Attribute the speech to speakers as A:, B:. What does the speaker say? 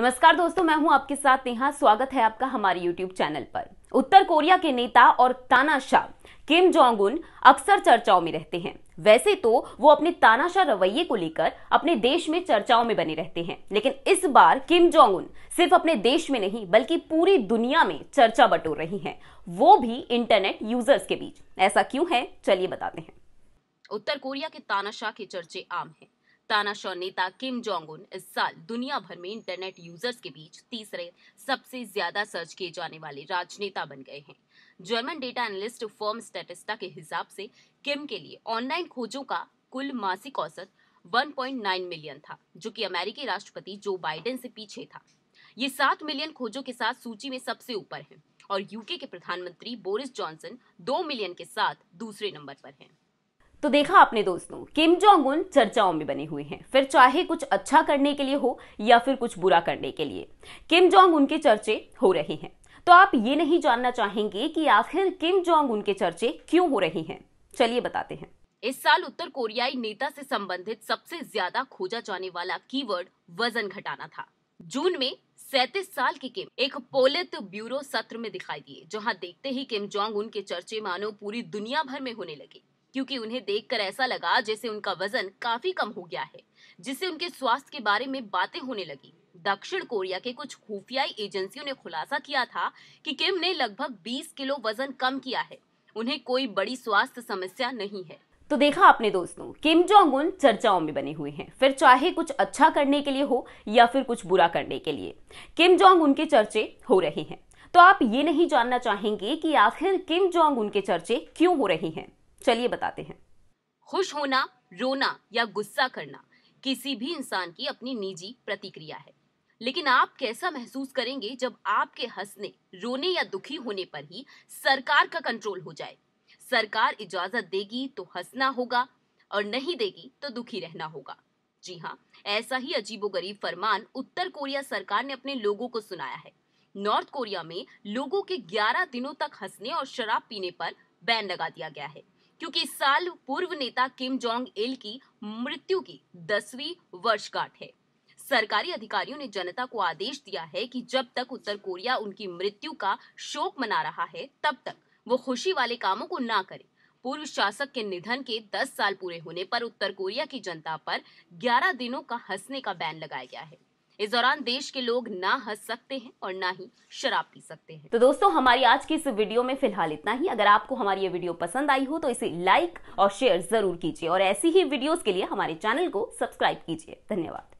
A: नमस्कार दोस्तों मैं हूं आपके साथ नेहा स्वागत है आपका हमारे यूट्यूब चैनल पर उत्तर कोरिया के नेता और तानाशाह किम जोंग उन अक्सर चर्चाओं में रहते हैं वैसे तो वो अपने तानाशाह रवैये को लेकर अपने देश में चर्चाओं में बने रहते हैं लेकिन इस बार किम जोंग उन सिर्फ अपने देश में नहीं बल्कि पूरी दुनिया में चर्चा बटोर रही हैं वो भी इंटरनेट यूजर्स के बीच ऐसा क्यों है चलिए बताते हैं उत्तर कोरिया के तानाशाह के चर्चे आम हैं तानाशाह नेता किम जोंग उन इस साल दुनिया भर में इंटरनेट यूजर्स के बीच तीसरे सबसे ज्यादा सर्च किए जाने वाले राजनेता बन गए हैं German data analyst firm Statista के हिसाब से किम के लिए ऑनलाइन खोजों का कुल मासिक औसत 1.9 मिलियन था जो कि अमेरिकी राष्ट्रपति जो बाइडेन से पीछे था ये सात मिलियन खोजों के साथ सूची में सबसे ऊपर है और यूके के प्रधानमंत्री बोरिस जॉनसन दो मिलियन के साथ दूसरे नंबर पर हैं तो देखा आपने दोस्तों किम जोंग उन चर्चाओं में बने हुए हैं फिर चाहे कुछ अच्छा करने के लिए हो या फिर कुछ बुरा करने के लिए किम जोंग उनके चर्चे हो रहे हैं तो आप ये नहीं जानना चाहेंगे कि आखिर किम जोंग उनके चर्चे क्यों हो रहे हैं चलिए बताते हैं इस साल उत्तर कोरियाई नेता से संबंधित सबसे ज्यादा खोजा जाने वाला कीवर्ड वजन घटाना था जून में सैतीस साल की किम एक पोलित ब्यूरो सत्र में दिखाई दिए जहां देखते ही किम जोंग उनके चर्चे मानो पूरी दुनिया भर में होने लगे क्योंकि उन्हें देखकर ऐसा लगा जैसे उनका वजन काफी कम हो गया है जिससे उनके स्वास्थ्य के बारे में बातें होने लगी दक्षिण कोरिया के कुछ खुफियाई एजेंसियों ने खुलासा किया था कि किम ने लगभग 20 किलो वजन कम किया है उन्हें कोई बड़ी स्वास्थ्य समस्या नहीं है तो देखा आपने दोस्तों किम जोंग उन चर्चाओं में बने हुए हैं फिर चाहे कुछ अच्छा करने के लिए हो या फिर कुछ बुरा करने के लिए किम जोंग उनके के चर्चे हो रहे हैं तो आप ये नहीं जानना चाहेंगे कि आखिर किम जोंग उनके चर्चे क्यों हो रही हैं चलिए बताते हैं खुश होना रोना या गुस्सा करना किसी भी इंसान की अपनी निजी प्रतिक्रिया है लेकिन आप कैसा महसूस करेंगे जब आपके हंसने रोने या दुखी होने पर ही सरकार का कंट्रोल हो जाए सरकार इजाजत देगी तो हंसना होगा और नहीं देगी तो दुखी रहना होगा जी हाँ ऐसा ही अजीबोगरीब फरमान उत्तर कोरिया सरकार ने अपने लोगों को सुनाया है नॉर्थ कोरिया में लोगों के 11 दिनों तक हंसने और शराब पीने पर बैन लगा दिया गया है क्योंकि इस साल पूर्व नेता किम जोंग इल की मृत्यु की दसवीं वर्षगांठ है सरकारी अधिकारियों ने जनता को आदेश दिया है कि जब तक उत्तर कोरिया उनकी मृत्यु का शोक मना रहा है तब तक वो खुशी वाले कामों को ना करे पूर्व शासक के निधन के 10 साल पूरे होने पर उत्तर कोरिया की जनता पर 11 दिनों का हंसने का बैन लगाया गया है इस दौरान देश के लोग ना हंस सकते हैं और ना ही शराब पी सकते हैं तो दोस्तों हमारी आज की इस वीडियो में फिलहाल इतना ही अगर आपको हमारी ये वीडियो पसंद आई हो तो इसे लाइक और शेयर जरूर कीजिए और ऐसी ही वीडियोस के लिए हमारे चैनल को सब्सक्राइब कीजिए धन्यवाद